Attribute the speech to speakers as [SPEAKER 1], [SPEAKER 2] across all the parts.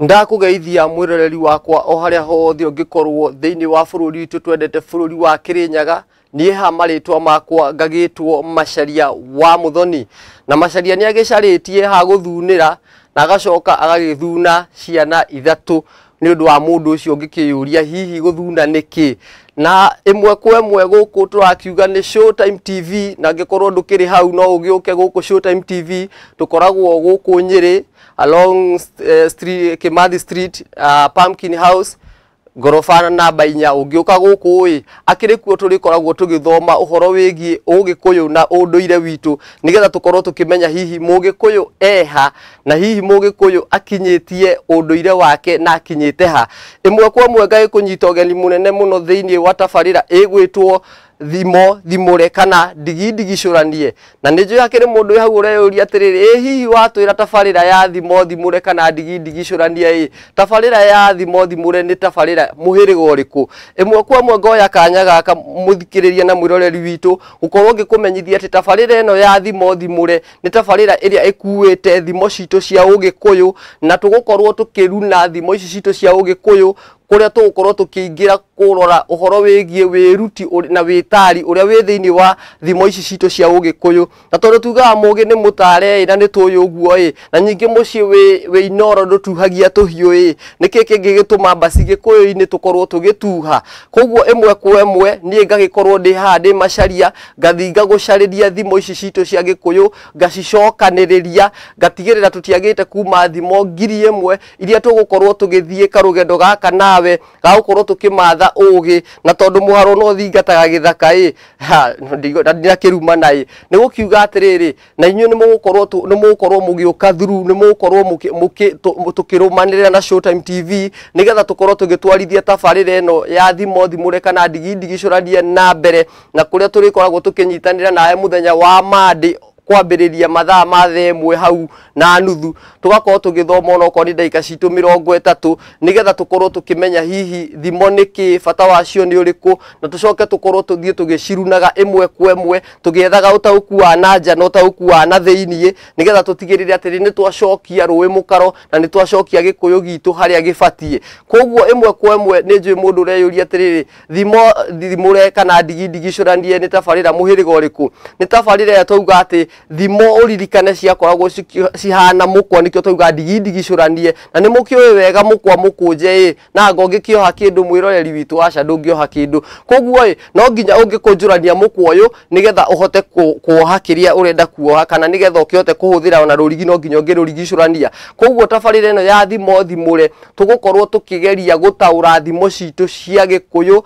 [SPEAKER 1] ndakugeithia mwiroreri wakwa o haria hothe ungikorwo thiini wa bururi witu twendete bururi wa kirinyaga niä ha maritwa makwa ngagätwo macaria wa muthoni na macaria nä agä carä tie ha gå thunä ra na agacoka agagä thuna ciana ithatå nä å ndå wa må ndå å cio ngä kä yå ria hihi gå thuna nä kä na ĩmwe ä mwe gå kå tå rakiuga TV na kä rä hau no å gä å TV gå gũkũ Nyĩrĩ along uh, street, nyä Street uh, Pumpkin House ngorobana bainya ungiuka guku i akiri kuo turikoragwo tugithoma uhoro wigi ugikuyu na unduire witu nigetha tukorwo tukimenya hihi mugikuyu eha na hihi mugikuyu akinyitie unduire wake na akinyite ha imwe kwa mwe ngai kunyita ugeni munene muno thiini watafarira igwitwo e thimo thimure kana ndigi ndigicuranie na nä njå hakä rä må ndå hau å reyå atiriri ä hihi watwä ra tabarä ya thimo thimure kana ndigi ndigicuranie ä tabarä ya thimo thimure nä tabarä ra må hä rä ga å rä kå ä kwa mwe ngoya kanya gaka må thikä rä ria na mwiroreri witå gå korwo ngä kå menyithia atä tabarä ä ya thimo thimure nä tabarä ra ä rä a ä kuä te thimo citå cia å gä kå yå na tå gå korwo tå kä runa thimo ici citå cia å gä kå yå kuria tugukorwo tukiingira kurora uhoro wigie wiruti na witari uria wi thiini wa thimo ici citu cia ugikuyu na tondu tugaga mugi ni mutare na ni tuyu uguo i na nyingi muci wi wi inoro ndutuhagia tuhiu i niki kingi gituma basi gikuyu-ini tukorwo tugituha koguo imwe kwa imwe ni ngagikorwo ndi ha ndi macaria ngathi gucariria thimo ici citu cia gikuyu ngacicokaniriria ngatigirira tutiagite kuma thimo ngiri imwe iria tugukorwo tugithie karugendo gaka na nawe gagukorwo tukimatha ugi na tondu muharo no thingataga githaka i na kiruma nai ni gukiuga atiriri na inyu ni nimugukorwo mugiuka through muki tukirumanirira na Showtime TV nigetha tukorwo tugitwarithia tabarira ino ya thimo thimure kana ndigi ndigicuraria na mbere na kuria turikoragwo tukinyitanira nawe muthenya wa mandi kwambiriria mathaa ma the mwe hau na nuthu tugakorwo tugithoma ona okorwo ni ndagika citå mirongo rongo nigetha nä tukimenya hihi thimo nä kä bata wacio nä å na tucoke coke tuthie korwo imwe kwe mwe tugiethaga utauku wa nanja na utauku wa na thä nigetha nä getha ni tigä rä re twacokia rå ä na ni twacokia gikuyu gitu haria gitå koguo imwe kwe mwe ni njå mundu ndå å thimo thimure kana digi digi nä ni ra må hä ni ga ya rä ati thimo uririkane ciakoragwo cihana mukwa nikio twauga ndigindigi na nä må kä å wega må kwa må kå nje na ngongi kä oha kä ndå mwä roreri witå aca ndå ngä oha kä ndå koguo no nginya å ngä kå njå rania må kwa å yå nä getha å hote kuoha kä rä a å renda kuoha kana nä getha å kä hote kå hå thä ra ona rå rigi no nginya å ngä rå rigicå rania koguo tabarä ra ä no ya thimo thimå re tå gå korwo tå kä geria gå taå ra thimo citå cia gä kå yå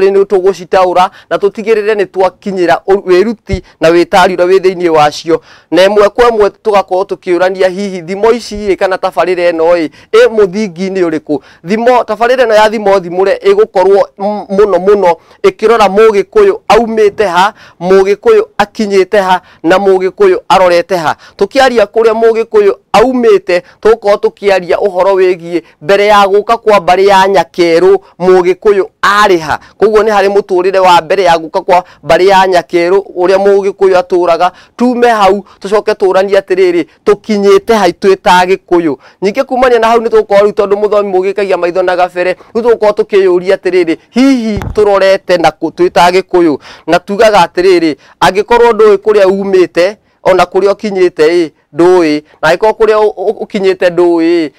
[SPEAKER 1] nä tå gå citaå ra na tå tigä rä re na wä tari å rä wa wacio na imwe kwa imwe tugakorwo tukiurania hihi thimo ici kana tabarĩra no ĩ e muthingi ni uriku thimo tabarĩra no ya thimo thimure igukorwo muno muno ikirora mugikuyu aumite ha mugikuyu akinyite ha na mugikuyu arorete ha tukiaria kuria mugikuyu aumite tũkorwo tukiaria uhoro wĩgiĩ mbere ya guka kwa mbari ya nyakerũ mugikuyu arĩ ha koguo nĩ harĩ mũtũrĩre wa mbere ya guka kwa mbari ya nyakerũ ũrĩa mugikuyu aturaga tu tume hau tucoke turanie atiriri tukinyite hai twita gikuyu nyingi kumania na hau ni tukorwo tondu muthomi mugikagia maitho na gabere ni tukorwo tukiyuria atiriri hihi turorete na twita gikuyu na tugaga atiriri angikorwo ndu kuria umite ona kuria ukinyite ii ndui na angĩkorwo kũrĩa ũkinyĩte ndũĩ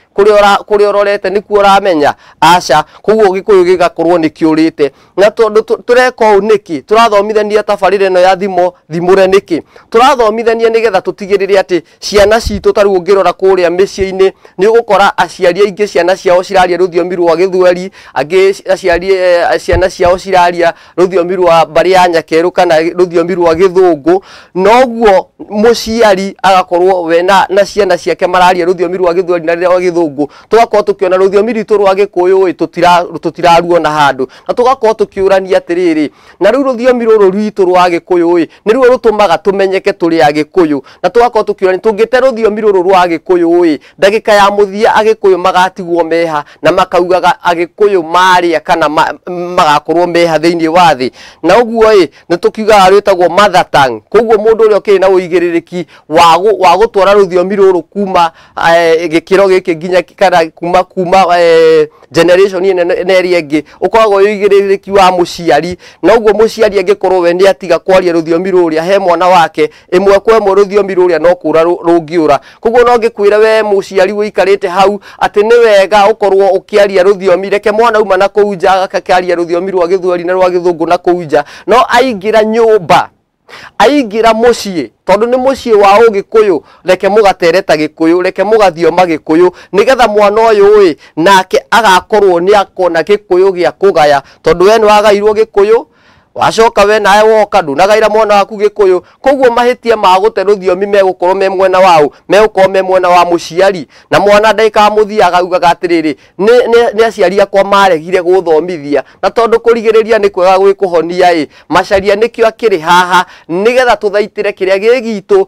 [SPEAKER 1] kũrĩa ũrorete nĩkuo ũramenya aca koguo gĩkũyũ gĩgakorwo nĩ kĩũrĩte na tondũ tũreka ũũ nĩkĩ tũrathomithania tabarĩra ĩno ya thimo thimure niki tũrathomithania nigetha tũtigĩrĩre ati ciana citũ ta rĩu ũngĩrora kũrĩa ni ugukora aciari aingĩ ciana ciao ciraria rũthiomi rwa githweri angĩ aciari e, ciana ciao ciraria rũthiomi rwa bari ya nyakeru kana rũthiomi rwa githungu noguo muciari agakorwo we na na ciana ciake mararia rũthiomi rwa gĩthweri na rwa gĩthũngũ tũgakorwo tũkĩona rũthiomi ritũ rwa gĩkũyũ tutira tũtiraruo na handu na tũgakorwo tukiurania atiriri na rĩu rũthiomi rũrũ rwitũ rwa gĩkũyũ ĩ nĩ ruo rũtũmaga tũmenyeke tũrĩ agĩkũyũ na tũgakorwo tũkĩũrania tũngĩte rũthiomi rũrũ rwa gikuyu ĩ dagika ya mũthia agĩkũyũ magatigwo meha na makaugaga agĩkũyũ marĩa kana magakorwo meha thĩinĩ wa thĩ na uguo ĩ nĩ tũkiugaga rwĩtagwo mother tongue koguo mundu ũrĩa ũkĩrĩ na uigiririki wa wa gutwara rũthiomi rũrũ kuma eh, gikiro giki nginya kana kuma kuma eh, generation nene ĩrĩa ĩngĩ ũkoragwo ũigĩrĩrĩki wa na noguo muciari angĩkorwo we nĩ atiga kwaria rũthiomi rũrĩa he mwana wake ĩmwe kwa ĩmwe rũthiomi rũrĩa no kura rungiura koguo no ngikwira we mũciari wĩikarĩte hau ati ni wega ũkorwo ũkĩaria rũthiomi reke mwana uma na kũu nja agakĩaria rũthiomi rwa gĩthweri na rwa githungu na kũu nja no aingira nyumba aingira mucii tondu ni mucii wa ugikuyu reke mugatereta gikuyu reke mugathioma gikuyu nigetha mwana uyu wi nake agakorwo ni akona gikuyu gia kugaya tondu we ni wagairwo gikuyu wacoka we nawe woka ndunagaira mwana waku gikuyu koguo mahitia ma gute rũthiomi megũkorwo me mwena wao megũkorwo me mwena wa muciari na mwana ndaika ndaikaga mũthia agaugaga ni, ni aciari akwa maregire guthomithia na tondu kũrigĩrĩria ni kwega gwĩkũhonia ĩ macaria nĩkĩo akiri haha nigetha tuthaitire kĩrĩa gĩgitũ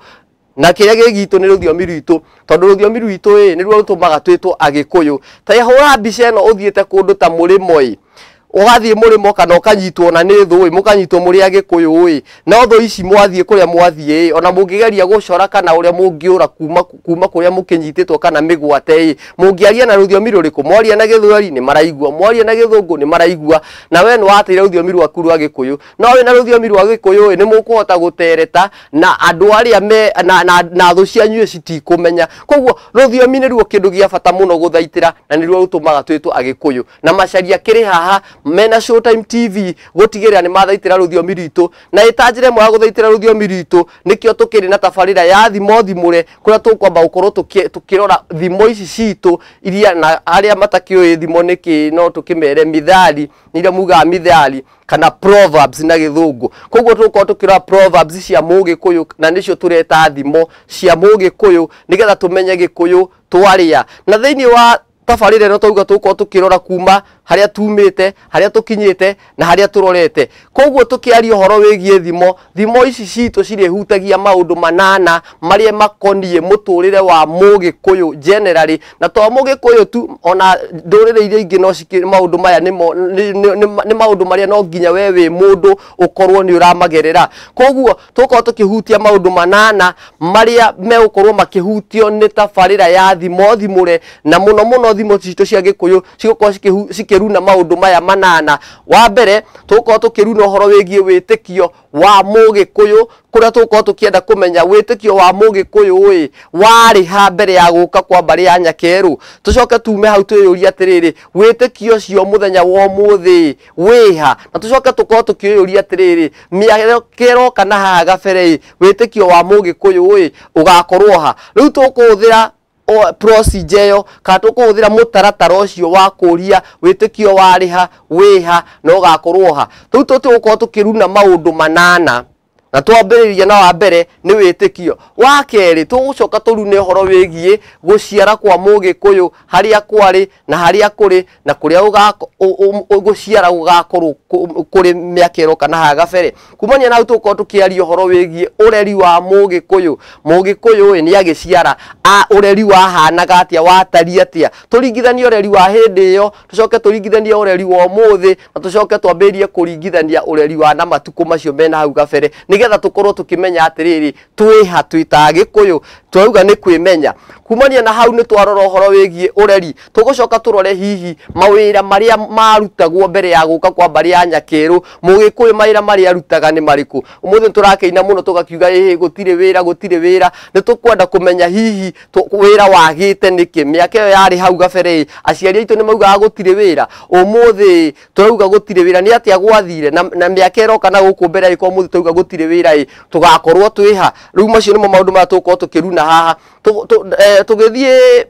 [SPEAKER 1] na kĩrĩa gĩgitũ ni rũthiomi rwitũ tondu rũthiomi rwitũ ĩ nĩruo rũtũmaga twĩtwo agĩkũyũ ta ihũra mbica ĩno ũthiĩte kũndũ ta murimo ĩ ugathiä muri moka na kana na nithu thå mukanyitwo muri agikuyu må rä a no thå ici mwathie kuria mwathie ona mungigeria gucora kana å mungiura kuma kuma kuria rä kana migwate gwate mungiaria na rå thiomi rå mwaria na githweri ni maraigua mwaria na githungu ni maraigua na we nä wateire rå thiomi rwaku rwa gä no wä na rå thiomi rwa gä kå yå ä nä må kå hota gå tereta na andå arä a na thå cianyu citikå menya koguo rå thiomi nä ruo kä ndå gä a bata må no na ni ruo rå tå agikuyu na macaria kiri haha mena Showtime TV gutigira ni mathaitira ruthiomi ritu na itanjire mwa guthaitira ruthiomi ritu nikio tukiri na tafarira ya thimo thimure kuria tukwamba gukorwo tukirora thimo ici citu iria na aria matakiuĩ thimo niki no tukimere mithali iria mugaga mithali kana proverbs na githungu koguo tukorwo tukirora proverbs cia mugikuyu na nicio tureta thimo cia mugikuyu nigetha tumenye gikuyu twaria na thĩinĩ wa tabarä ĩno tauga tå gkorwo tå kä rora kuma harä a tumä te tå kinyä te na harä a tå rorete koguo tå kä aria å horo wä giä thimo thimo ici citå cirä hutagia maå ndå manana marä a makoniä må tå rä re wa må gä kå generally na to må gä kå yå tu ona ndå rä re iria no maå ndå maya nä maå ndå marä a no nginya we wä må ndå å korwo nä å ramagerera koguo tå korwo tå kä hutia maå manana marä a megå korwo makä hutio nä tabarä ra ya thimo thimå re na må no no thimo citå cia gä kå yå cigåkorwo cikäruna maå ndå maya manana wa mbere tå gåkorwo tå kä runa å horo wä giä wä kio wa må gä kå yå kå rä kå tä kio wa må gä kå ha mbere ya gå ka kwa mbarä ya nyakerå tå coke tume hau twä yå ria atä rä rä tä kio cio må wa må thä ha na tå coke tå korwo tå kä atä rä kana haha gabere ä kio wa må gä kå yå å ha rä u tå kå thä ra procedure kana tå kå hå thä ra må taratara å cio wa kå ria wä tä kio warä ha wä ha na å gakorwo ha tå kä runa maå ndå manana na twambä rä ria na wa mbere nä wä tä kio wa kerä tå gå coka tå rune å horo wä giä gå ciara kwa må gä kå yå na hari akuri na kå ugako a gå kuri miakero kana ha gabere kumanya na tå korwo kä aria horo wä ureri å reri wa må gä kå yå må gä kå yå nä agä ciara ureri wahanaga atia watari atia turingithanie ureri wa hindi yo tucoke turingithanie ureri wa muthi na tucoke twambirie kuringithania ureri wa na matuku macio mena hau gabere nigetha tukorwo tukimenya atiriri twiha twitagikuyu twauga nä kwä menya kumania na hau nä twarora å horo wä giä å reri tå gå coka tå rore hihi mawä ra marä a marutagwo mbere ya gå ka kwa mbarä ya nyakä rå må gä kå ä mawä ra marä arutaga nä marä kå må thä nä tå rakä ina må no tå gakiuga ä gå tirä wä ra gå tirä wä ra nä tå kwenda kå menya hihi wä ra wagä te nä kä mä aka ä yo yarä hau gabere aciari aitå nä maugaga gå tirä wä ra å må thä tå rauga gå tirä wä ra nä atä a na mä aka ä roka na gå kå mbere ä korwo må thä twauga gå tirä wä ra ä tå gakorwo twä ha rä u macio nä mo maå ndå marä tå korwo tå kä runa haha tugithie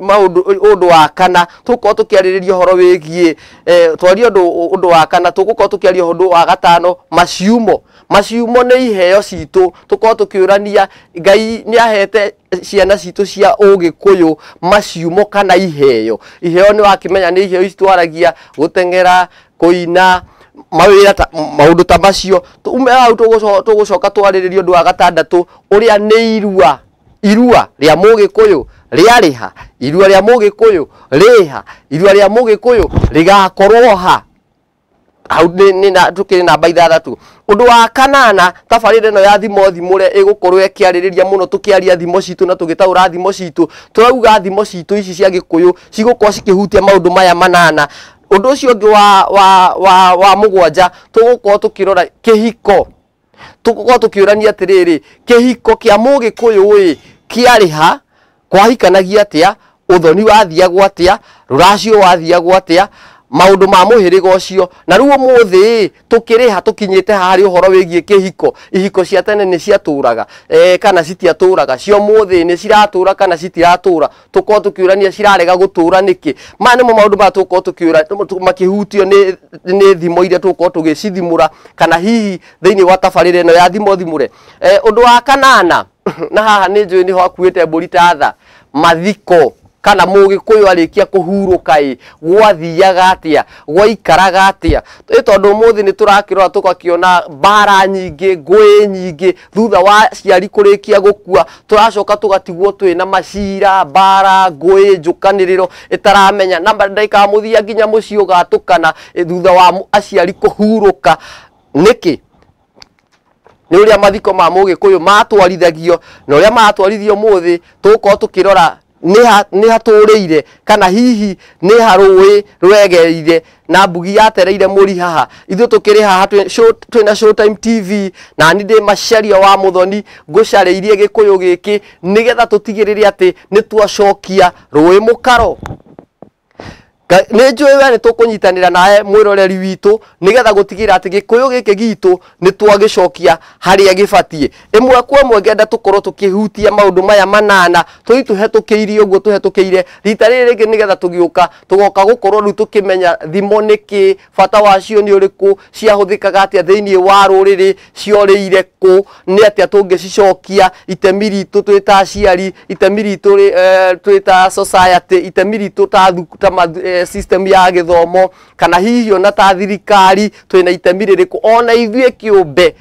[SPEAKER 1] maundu undu wa kana tukorwo tukiaririria horo wigie twarie undu wa kana tugukorwo tukiaria undu wa gatano maciumo maciumo nĩ iheo citũ tũkorwo tũkĩũrania ngai nĩ ahete ciana citũ cia ũgĩkũyũ maciumo kana iheo iheo nĩ wakĩmenya nĩ iheo itwaragia gũteng'era kũina mawira maundu ta macio tume hau tugucoka twariririo ndu wa gatandatu uria ni irua irua ria mugikuyu riarĩ ha irua rĩa mũgĩkũyũ rĩ ha irua rĩa mũgĩkũyũ rĩgakorwo ha hau tũkĩrĩ namba ithathatũ ũndũ wa kanana tabarĩra ĩno ya thimo thimũre ĩgũkorwo ĩkĩarĩrĩria mũno tũkĩaria thimo citũ na tũgĩtaũra thimo citũ tũrauga thimo citũ ici cia gĩkũyũ cigũkorwo cikĩhutia maũndũ maya manana undu ucio ungi wa wa wa, wa mugwanja tugukorwo tukirora kihiko tugukorwo tukiurania atiriri kihiko kia mugikuyu i kiari ha kwahikanagia atia uthoni wathiagwo atia ruracio wathiagwo atia maundu ma muhiriga ucio na ruo muthi tukiriha tukinyite hari uhoro wigie kihiko ihiko cia tene ni turaga e, kana turaga cio muthi ni ciratura kana tura tuko tukiurania cirarega gutura niki ma ni maundu ma tuko tukiura makihutio ni ni thimo iria tuko tugicithimura kana hihi theini wa tabarira ino ya thimo thimure e, undu wa kanana na haha ni njui ni akuite mburi ta tha mathiko kana mugikuyu arikia kuhuruka i gwathiaga atia gwaikaraga atia i tondu muthi ni turakirora tukakiona bara nyingi ngui nyingi thutha wa ciari kurikia gukua turacoka tugatigwo twina macira mbara ngui njukaniriro itaramenya na ndaikamuthia nginya mucii ugatukana thutha wa aciari kuhuruka niki nä å rä a mathiko ma må gä kå yå matwarithagio na å rä a matwarithio må thä tå korwo tå kä rora nä hatå rä ire kana hihi nä harå rwegeire na mbugi yatereire må ri haha ithuä tå kä rä haha twä na showtime tv na ni ndä macaria wa må thoni ngå carä irie gä kå yå gä kä nä getha tå tigä rä re atä nä twacokia rå ä må karo nijue njå we nä tå kå nyitanä nae mwä roreri witå nä getha gå tigä ra atä gä kå yå gä kä gitå nä twagä cokia harä a gä batiä ä mwe kwa mwe ngenda tå korwo tå maya manana tå i tå hetå kä irie å guo tå hetå kä ire rita rä rä ngä nä getha tå gä å menya thimo nä kä bata wacio nä å rä kå ciahå thä kaga atä a thä iniä wa rå rä rä ciorä ire kå nä atä a tå ngä cicokia itemi ritå twä ta itemi ritå eh, twä ta itemi ritå ta eh, system ya githomo kana hihi ona ta thirikari twina itemi ririku ona ithuĩ kiumbe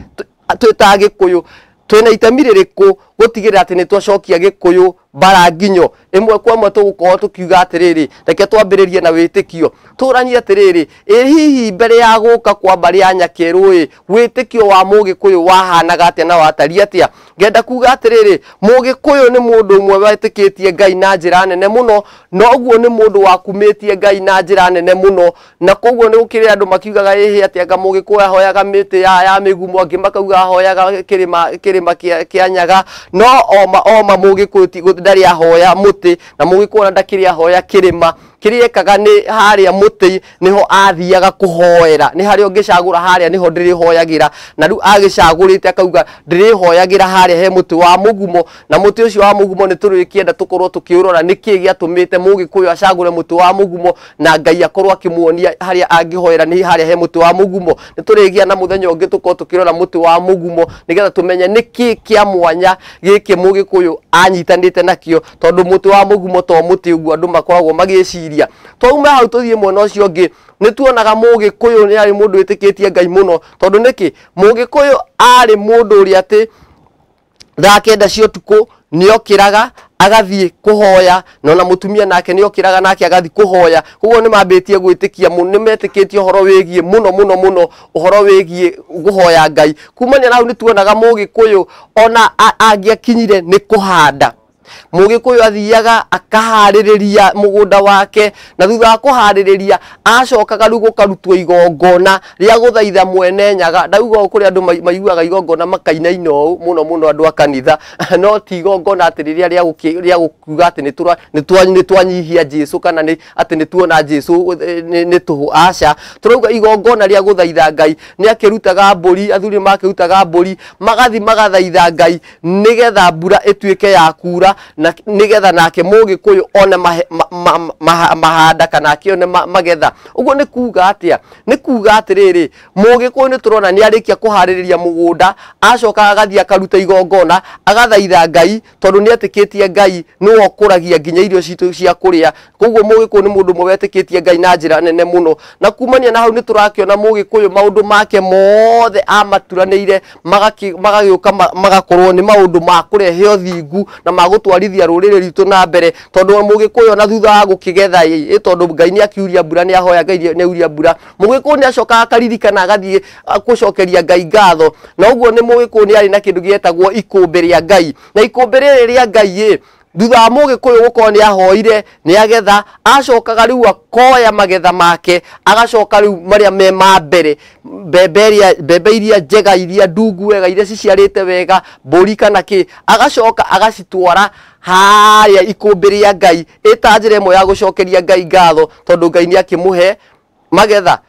[SPEAKER 1] ta gikuyu twina itemi ririku gutigirira ati ni twacokia gikuyu bara nginyo imwe kwa mwe tugukorwo tukiuga atiriri reke twambiririe na witikio turanie atiriri ĩ hihi mbere ya guka kwa mbari ya nyakĩrũĩ witikio wa mũgĩkũyũ wahanaga atĩa na wataria atĩa ngenda kuga atiriri mũgĩkũyũ nĩ mũndũ ũmwe wetĩkĩtie ngai na njĩra nene mũno noguo nĩ mũndũ wakumĩtie ngai na njĩra nene mũno na koguo nĩ gũkĩrĩ andũ makiugaga ĩhĩ atĩ anga mũgĩkũyũ ahoyaga mĩtĩ ya ya mĩgumo angĩ makauga ahoyaga kĩrĩma kĩrĩma kĩa nyaga no oma oma mugikuti guthe ndari ahoya muti na mugikuona ndakiri ahoya kirima kiriyekaga nä harä a må tä ho athiaga kuhoera ni hario ngicagura haria å ngä cagå ho ndä rä na ru agicagurite agä cagå rä te akauga ndä rä hoyagä he muti wa mugumo na muti ucio wa mugumo ni nä tå rä kienda tå korwo tå kä å rora muti wa mugumo na ngai akorwo akä haria angihoera ni haria he muti wa mugumo ni nä tå na muthenyo ngi å ngä muti wa mugumo nigetha tumenye getha tå menye nä kä kä a mwanya gä kä må nakio tondu muti wa mugumo to muti tä andu guo andå makoragwo magä gũteithĩrĩria twauma hau tũthiĩ mwena ũcio ũngĩ nĩ tuonaga mũgĩkũyũ nĩ arĩ mũndũ wĩtĩkĩtie ngai mũno tondũ nĩkĩ mũgĩkũyũ arĩ mũndũ ũrĩa atĩ thaa kenda cia ũtukũ nĩokĩraga agathiĩ kũhoya na ona mũtumia nake nĩokĩraga nake agathiĩ kũhoya koguo nĩmambĩtie gwĩtĩkia nĩmetĩkĩtie ũhoro wĩgiĩ mũno mũno mũno ũhoro wĩgiĩ kũhoya ngai kumania na hau nĩtuonaga mũgĩkũyũ ona angĩakinyire nĩ kũhanda mugikuyu athiaga akahaririria mugunda wake na thutha wa kuhaririria acokaga riu gukarutwo igongona ria guthaitha mwene nyaga ndauga kuri andu maiguaga igongona makainaina uu muno muno andu a kanitha no ti igongona atiriria ria gukuga ati ni twanyihia jesu kana ni ati ni tuona jesu e, ni tuhu aca turauga igongona ria guthaitha ngai ni akirutaga mburi athuri makirutaga mburi magathi magathaitha ngai nigetha mbura ituike ya kura na nigetha nake mugikuyu one mahanda kana akione magetha uguo ni kuga atia ni kuga atiriri mugikuyu ni turona ni arikia kuhaririria mugunda acoka agathia akaruta igongona agathaitha ngai tondu ni etikitie ngai niwe ukuragia nginya irio citu cia kuria koguo mugikuyu ni mundu mwe etikitie ngai na njira nene muno na kumania na hau ni turakiona mugikuyu maundu make mothe amaturanire magagiuka magakorwo ni maundu ma kurehe uthingu na magå gutwarithia rurire ritu na mbere tondu mugikuyo na thutha wa gukigetha i tondu ngai ni akiuria mbura ni ahoya ngai ni auria mbura mugiku ni acoka akaririkana agathii kucokeria ngai ngatho na uguo ni mugiku ni ari na kindu gietagwo ikumbi ria ngai na ikumbi riri ria ngai thutha wa mũgĩkũyũ gũkorwo nĩ ahoire nĩ agetha acokaga rĩu akoya magetha make agacoka rĩu maria me ma mbere mbembe iria njega iria ndungu wega iria ciciarĩte wega mbũri kana kĩ agacoka agacitwara harĩa ikũmbĩ rĩa ngai ĩta njĩra ĩmwe ya gũcokeria ngai ngatho tondũ ngai nĩ akĩmũhe magetha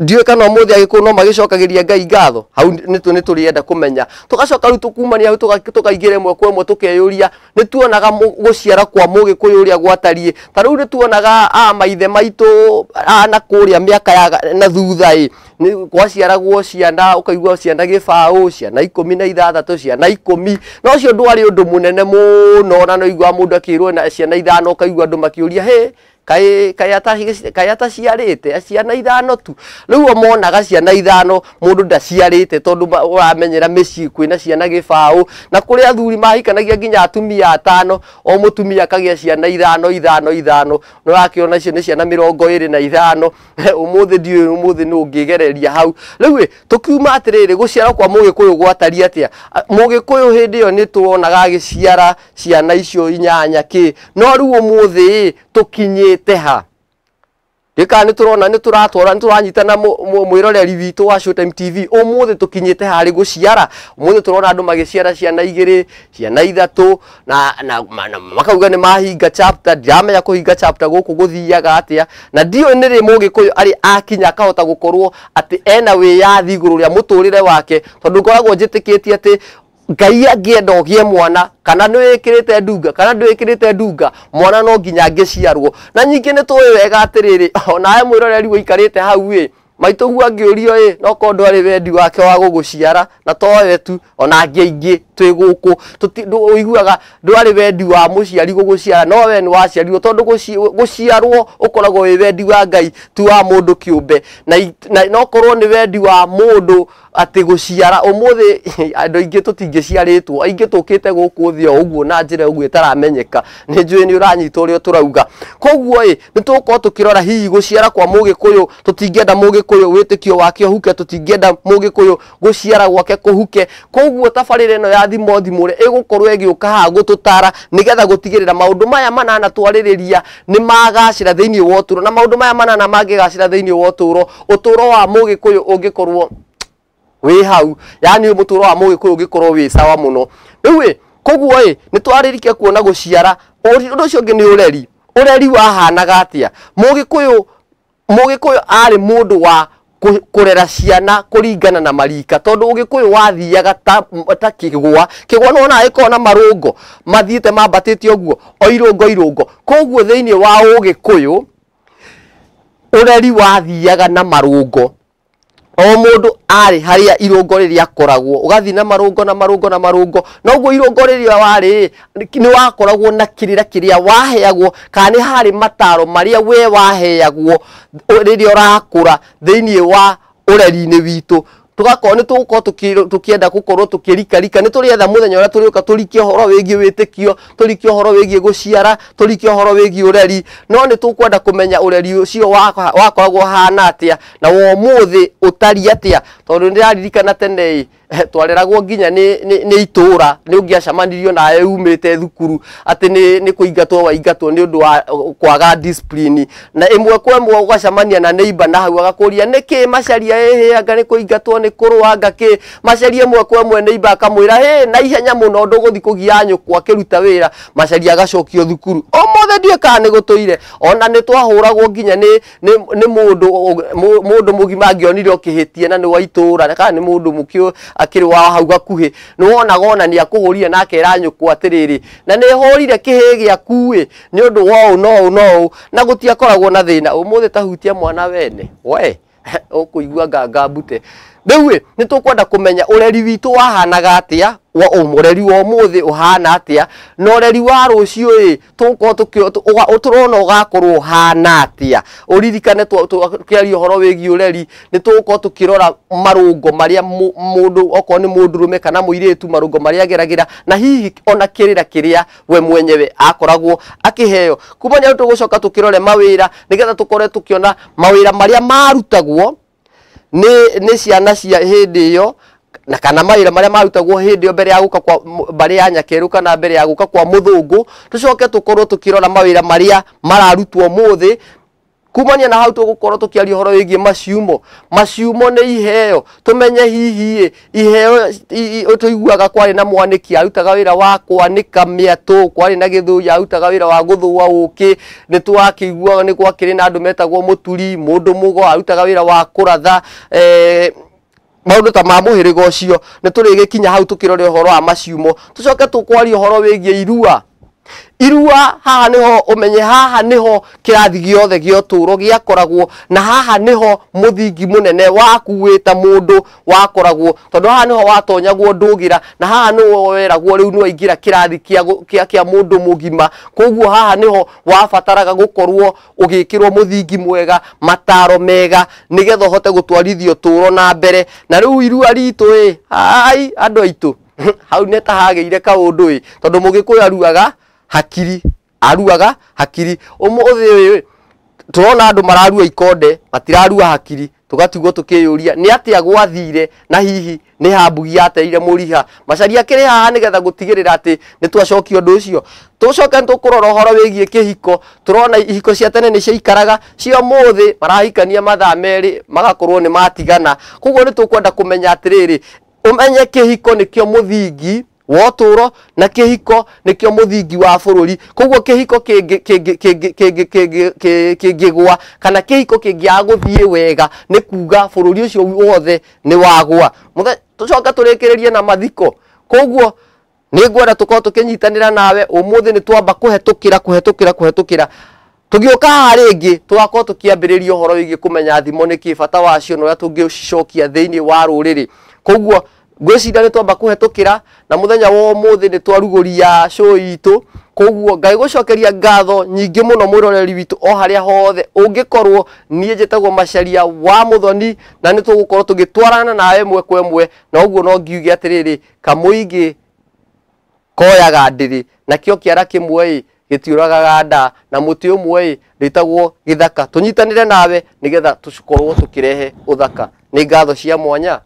[SPEAKER 1] ndiå kana må thä agä kå no magä ngai ngatho hau nä tå rä enda kå menya tå gacoka tå hau tå kaingä mwe kwa mwe tå keyå ria nä tuonaga gå ciara kwa må gä kå yå rä a gwatariä ta rä u nä tuonaga a maithe maitå ana kå rä a mä aka na thutha ä gwaciaragwo ciana å ciana gä baå ciana ikå mi na ithathatå ciana ikå mi na å cio ndwarä å ndå må nene må na no iguaga må ndå akä rwo ciana ithano å kaigua andå makä å ria kai kaä kaä ataciarä te ciana ithano tu rä u o monaga ciana ithano må ndå ndaciarä te tondå å ramenyera mä ciä kwä na ciana gä baå na kå rä athuri mahikanagia nginya atumia atano o må tumia akagä a ciana ithano ithano ithano no wakä ona icio nä ciana mä rongo ä na ithano å må thä ndiå å må thä nä å ngä gereria hau rä u tå kiuma atä rä rä gå ciarwo kwa må gä kå yå gwataria atä a må gä kå yå hä ndä ä yo nä twonaga agä ciara ciana icio inyanya kä no rä u å må thä ite ha ndika nä tå rona nä tå ratwara nä tå ranyitana mwä roreri witå wa Showtime TV å må thä tå kinyä te harä gå ciara må thä tå rona andå magä ciara ciana igä rä ciana ithatå na, na, na makauga nä mahinga chapter ndiramenya kå hinga chapter gå kå gå thiaga atä na ndiå nä rä må gä kå yå arä akinya akahota gå korwo atä ena wä gururia igå rå rä a må tå rä re wake tondå ngoragwo njä tä kä tie atä ngai angĩenda ũgĩe mwana kana nĩ wĩkĩrĩte ndunga kana ndwĩkĩrĩte ndunga mwana no nginya angĩciarwo na ningĩ nĩ tũĩ wega atĩrĩrĩ onawe mwĩroreri ũikarĩte hau ĩ maitũguo angĩũrio ĩ nokorwo ndwarĩ wendi wake wa gũgũciara na towe tu ona angĩ aingĩ twä gå kå å wendi wa må ciari gå gå ciara no we nä waciarirwo tondå gå ciarwo å koragwo wendi wa ngai ti wa må ndå na nokorwo nä wendi wa må ndå atä gå ciara å må thä andå aingä tå tingä ciarä kä te gå kå thä å guo na njä ra å guo ĩtaramenyeka nä njå ä nä koguo ä nä tå korwo hihi gå kwa må gä kå yå wake å huke tå tingäenda gwake kå koguo tabarä ra ä rathimo thimure igukorwo igiuka haha gututara nigetha gutigirira maundu maya manana twaririria ni magacira thini woturo na maundu maya manana magigacira thini wa uturo wa mugikuyu ungikorwo wi hau yani muturo wa mugikuyu ungikorwo wi sawa muno riu koguo ä nä twarä kuona gå ciara å ndå cio å ngä nä å reri å reri wahanaga atä a må gä kå yå arä må ndå wa kurera ciana kuringana na marika tondu ugikuyu wathiaga ta, ta kigwa kigwa no na ikona marungo mathiite mambatite uguo o irungo irungo koguo thiini wa ugikuyu ureri wathiaga na marungo o mundu ari haria irungo riria akoragwo ugathi na marungo na marungo na marungo noguo irungo riria wari ni wakoragwo na kirira kiria waheagwo kana ni hari mataro maria we waheagwo riria urakura thiini wa ureri-ini witå tugakorwo nä tågåkorwo tå kä enda gå korwo tå kä rika rika nä tå rä etha må thenya å rä a tå rä å ka tå rikie å horo wä giä wä tä kio tå rikie å horo wä giä gå ciara tå rike å horo wä giä å reri no nä tå kwenda kå menya å reri å cio wakoragwo hana atä a na wo må thä å tari atä a tondå nä ndä raririkana tene twareragwo nginya ni ni, ra nä å ngäacamanirio na umä thukuru ati ni ni ingatwo wa nä ni ndå wa kwaga discipline na ä mwe kwa mwe ågacamania na neiba na hau agakå ria nä kä anga ni nĩ ni nĩ kũrũanga kĩ macaria mwe kwa mwe nĩimba akamwĩra he na ihenya muno mũno ndũgũthi kũgia kwa kiruta wira macaria agacokio thukuru omothe ndie ka ni gutuire ona ni twahuragwo nginya ni, ni mundu mundu mugima ngionire okihitie na ni waitura itũũra kana nĩ mũndũ mũkĩo akiri wa hau gakuhe ni wona gona ni akũhũrire na akera nyũkwa atĩrĩrĩ na ni horire kĩhĩ gĩaku ni undu ũndũ wa no na ũũ na ũũ na thina umuthe tahutia mwana wene we ũkũigua ngangambute rä u ä nä tå kwenda kå menya å reri witå wahanaga atä a å reri wa må thä å hana atä a na å reri wa rå ciå ä tå korwo tå å gakorwo å hana atä a å ririkane tå kä aria å horo wä giä å reri nä tå tå kä rora marå okorwo nä må ndå rå me kana må irä tu marå marä a ra na hihi ona kä rä ra kä rä a we mwenyewe akoragwo akä heo kumania tå gå coka tå kä rore mawä ra nä getha tå tå kä ona mawä ra marä a marutagwo nä ciana cia hä ndä ä yo na kana mawä ra marä a marutagwo hä ndä ä yo mbere ya gå kwa mbarä ya nyakerå kana mbere ya gå ka kwa må thå ngå tå coke tå korwo tå kä rora mawä ra marä a mararutwo må thä kumania na hau tugukorwo tukiaria horo wigie maciumo maciumo ni iheo tumenye hihi iheo tuiguaga kwari na mwaniki arutaga wira wa kwanika miatu kwari na githuya arutaga wira wa guthua uki ni twakiguaga ni gwakiri na andu metagwo muturi mundu mugo arutaga wira wa kuratha eh, maundu ta ma muhiriga ucio ni turigikinya hau tukirore horo wa maciumo tucoke tukwaria horo wigie irua irua haha niho umenye haha niho kirathi giothe gioturo giakoragwo na haha niho muthingi munene wakuwita mundu wakoragwo tondu haha niho watonyagwo ndugira na haha niho weragwo riu ingira kirathi kia kia, mundu mugima koguo haha niho wabataraga gukorwo ugikirwo muthingi mwega mataro mega nigetha uhote gutwarithio turo na mbere na riu irua ritu i ai andu aitu hau neta hageire kaundu i tondu mugikuyu aruaga hakiri aruaga hakiri umuthi uyu turona andu mararua ikonde matirarua hakiri tugatigwo tukiyuria ni ati agwathire na hihi ni habugi ateire muriha macaria akiri haha getha gutigirira ati ni twacokio ndu ucio tucoke tukurora horo wigie kihiko turona ihiko cia tene ni ciaikaraga cio muthi marahikania mathaa meri magakorwo ni matigana koguo ni tukwenda kumenya atiriri umenye kihiko nikio muthingi woturo na kihiko nikio muthingi wa bururi koguo kihiko kingigwa kana kihiko kingiaguthie wega ni kuga bururi ucio wothe ni wagwa tucoka turikiririe na mathiko koguo ni ngwenda tukorwo tukinyitanira nawe umuthi ni twamba kuhetukira kuhetukira kuhetukira tugioka haringi ringi tugakorwo tukiambiriria uhoro wigi kumenya thimo ni ki bata wacio na uria tungiucokia thiini wa ruriri koguo ngwicira nä twamba kå hetå na må thenya wo må thä nä twarugå cå itå koguo ngai gå cokeria ngatho nyingä må no må roreri witå o harä a hothe å ngä korwo niä njä tagwo macaria wa må thoni na nä tågå korwo tå gä twarana nawe mwe kwa mwe na å guo no ngiuge atä rä rä kamå ingä koyaga ndä rä nakio kä ara kä mwe gitiuragaga nda na muti umwe ritagwo githaka tunyitanire nawe nigetha tukorwo tukirehe uthaka ni ngatho cia mwanya